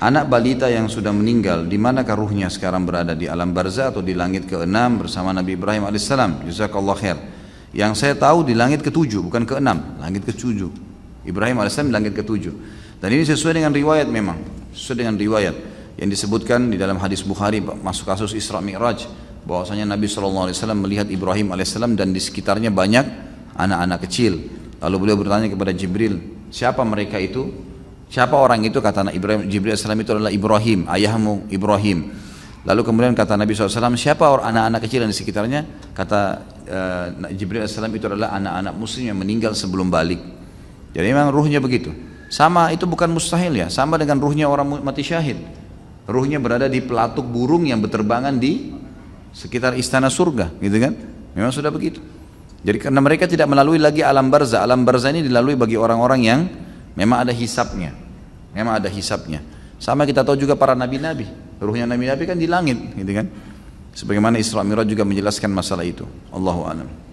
Anak balita yang sudah meninggal, di mana karuhnya sekarang berada di alam barzah atau di langit keenam bersama Nabi Ibrahim alaihissalam? Jazakallah khair. Yang saya tahu di langit ketujuh, bukan keenam, langit ketujuh. Ibrahim alaihissalam di langit ketujuh. Dan ini sesuai dengan riwayat memang, sesuai dengan riwayat yang disebutkan di dalam hadis Bukhari masuk kasus Isra Mi'raj bahwasanya Nabi SAW melihat Ibrahim alaihissalam dan di sekitarnya banyak anak-anak kecil. Lalu beliau bertanya kepada Jibril, siapa mereka itu? Siapa orang itu? Kata Nabi Ibrahim, Jibril alaihissalam itu adalah Ibrahim, ayahmu Ibrahim. Lalu kemudian kata Nabi SAW, siapa orang anak-anak kecil yang di sekitarnya? Kata uh, Jibril as itu adalah anak-anak muslim yang meninggal sebelum balik. Jadi memang ruhnya begitu. Sama itu bukan mustahil ya, sama dengan ruhnya orang mati syahid. Ruhnya berada di pelatuk burung yang berterbangan di sekitar istana surga gitu kan memang sudah begitu jadi karena mereka tidak melalui lagi alam barza alam barza ini dilalui bagi orang-orang yang memang ada hisapnya memang ada hisapnya sama kita tahu juga para nabi-nabi ruhnya nabi-nabi kan di langit gitu kan sebagaimana Isra Mi'raj juga menjelaskan masalah itu Allahu a'lam